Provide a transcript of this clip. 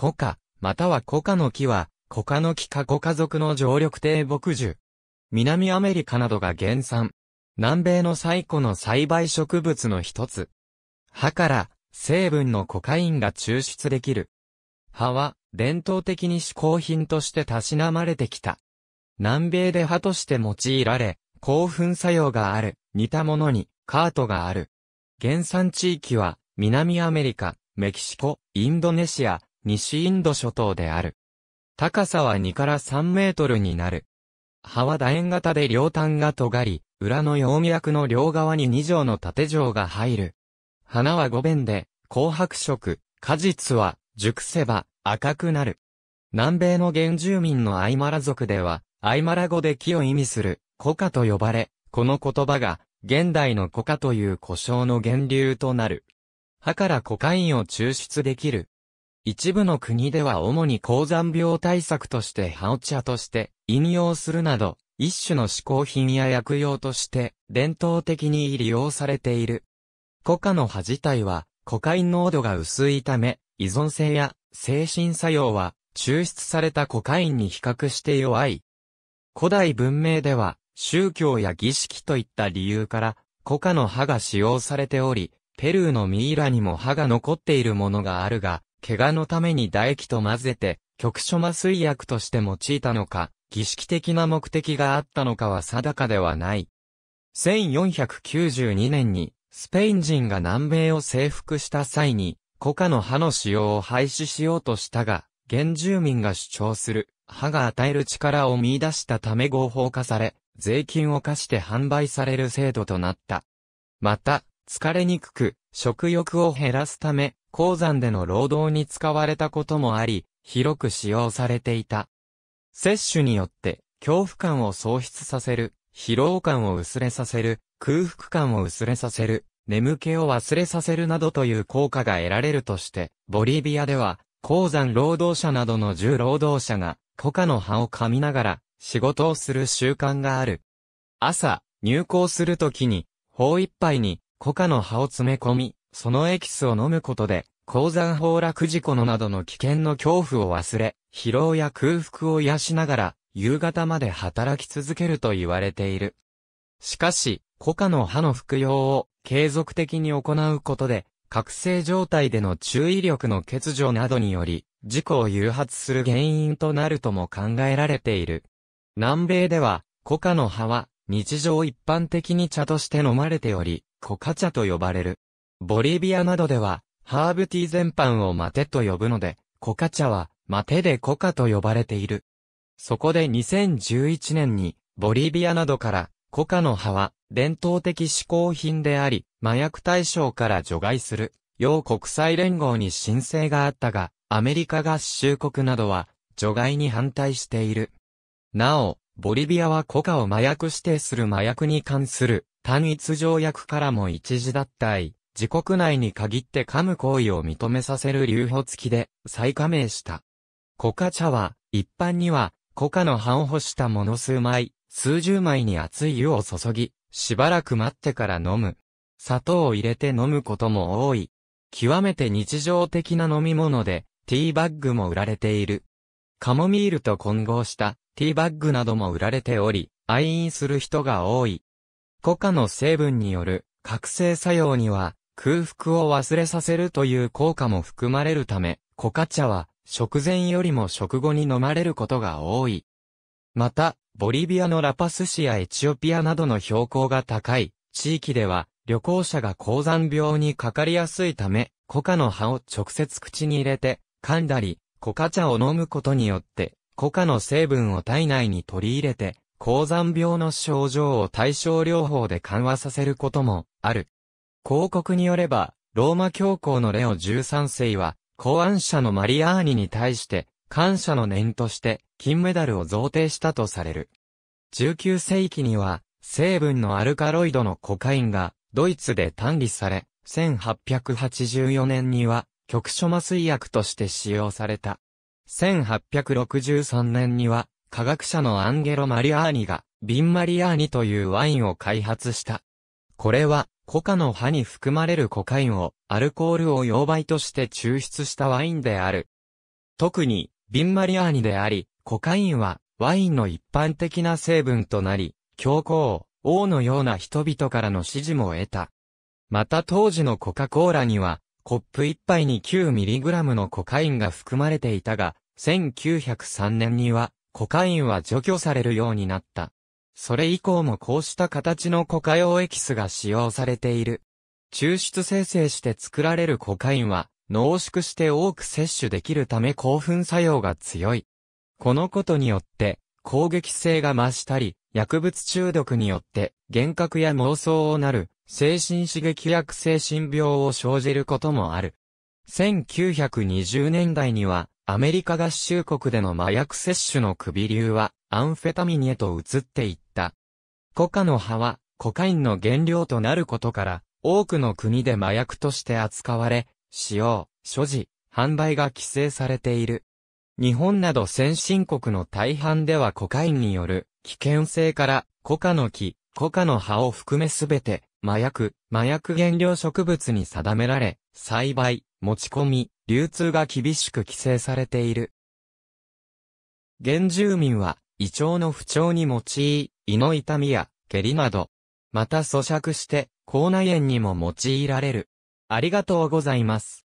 コカ、またはコカの木は、コカの木かコ家族の常緑低木樹。南アメリカなどが原産。南米の最古の栽培植物の一つ。葉から、成分のコカインが抽出できる。葉は、伝統的に嗜好品としてたしなまれてきた。南米で葉として用いられ、興奮作用がある、似たものに、カートがある。原産地域は、南アメリカ、メキシコ、インドネシア、西インド諸島である。高さは2から3メートルになる。葉は楕円型で両端が尖り、裏の葉脈の両側に2畳の縦状が入る。花は5弁で、紅白色、果実は、熟せば、赤くなる。南米の原住民のアイマラ族では、アイマラ語で木を意味する、コカと呼ばれ、この言葉が、現代のコカという故障の源流となる。葉からコカインを抽出できる、一部の国では主に高山病対策としてハオ茶として飲用するなど、一種の嗜好品や薬用として伝統的に利用されている。コカの葉自体はコカイン濃度が薄いため、依存性や精神作用は抽出されたコカインに比較して弱い。古代文明では宗教や儀式といった理由からコカの葉が使用されており、ペルーのミイラにも葉が残っているものがあるが、怪我のために唾液と混ぜて、局所麻酔薬として用いたのか、儀式的な目的があったのかは定かではない。1492年に、スペイン人が南米を征服した際に、コカの歯の使用を廃止しようとしたが、原住民が主張する、歯が与える力を見出したため合法化され、税金を課して販売される制度となった。また、疲れにくく、食欲を減らすため、鉱山での労働に使われたこともあり、広く使用されていた。摂取によって、恐怖感を喪失させる、疲労感を薄れさせる、空腹感を薄れさせる、眠気を忘れさせるなどという効果が得られるとして、ボリビアでは、鉱山労働者などの重労働者が、コカの葉を噛みながら、仕事をする習慣がある。朝、入港するときに、頬一杯に、コカの葉を詰め込み、そのエキスを飲むことで、鉱山崩落事故のなどの危険の恐怖を忘れ、疲労や空腹を癒しながら、夕方まで働き続けると言われている。しかし、コカの歯の服用を継続的に行うことで、覚醒状態での注意力の欠如などにより、事故を誘発する原因となるとも考えられている。南米では、コカの葉は、日常一般的に茶として飲まれており、コカ茶と呼ばれる。ボリビアなどでは、ハーブティー全般をマテと呼ぶので、コカ茶は、マテでコカと呼ばれている。そこで2011年に、ボリビアなどから、コカの葉は、伝統的嗜好品であり、麻薬対象から除外する、要国際連合に申請があったが、アメリカ合衆国などは、除外に反対している。なお、ボリビアはコカを麻薬指定する麻薬に関する単一条約からも一時脱退。自国内に限って噛む行為を認めさせる留保付きで再加盟した。コカ茶は、一般には、コカの葉を干したもの数枚、数十枚に熱い湯を注ぎ、しばらく待ってから飲む。砂糖を入れて飲むことも多い。極めて日常的な飲み物で、ティーバッグも売られている。カモミールと混合したティーバッグなども売られており、愛飲する人が多い。コカの成分による覚醒作用には空腹を忘れさせるという効果も含まれるため、コカ茶は食前よりも食後に飲まれることが多い。また、ボリビアのラパス市やエチオピアなどの標高が高い地域では旅行者が高山病にかかりやすいため、コカの葉を直接口に入れて噛んだり、コカ茶を飲むことによってコカの成分を体内に取り入れて、高山病の症状を対症療法で緩和させることもある。広告によれば、ローマ教皇のレオ13世は、考案者のマリアーニに対して、感謝の念として金メダルを贈呈したとされる。19世紀には、成分のアルカロイドのコカインがドイツで単理され、1884年には局所麻酔薬として使用された。1863年には科学者のアンゲロ・マリアーニがビンマリアーニというワインを開発した。これは、コカの葉に含まれるコカインを、アルコールを溶媒として抽出したワインである。特に、ビンマリアーニであり、コカインは、ワインの一般的な成分となり、教皇、王のような人々からの支持も得た。また当時のコカ・コーラには、コップ1杯に 9mg のコカインが含まれていたが、1903年には、コカインは除去されるようになった。それ以降もこうした形のコカ用エキスが使用されている。抽出生成して作られるコカインは、濃縮して多く摂取できるため興奮作用が強い。このことによって、攻撃性が増したり、薬物中毒によって、幻覚や妄想をなる、精神刺激薬精神病を生じることもある。1920年代には、アメリカ合衆国での麻薬摂取の首流は、アンフェタミンへと移っていた。コカの葉は、コカインの原料となることから、多くの国で麻薬として扱われ、使用、所持、販売が規制されている。日本など先進国の大半ではコカインによる危険性からコカの木、コカの葉を含めすべて麻薬、麻薬原料植物に定められ、栽培、持ち込み、流通が厳しく規制されている。原住民は、胃腸の不調に用い、胃の痛みや、下痢など。また咀嚼して、口内炎にも用いられる。ありがとうございます。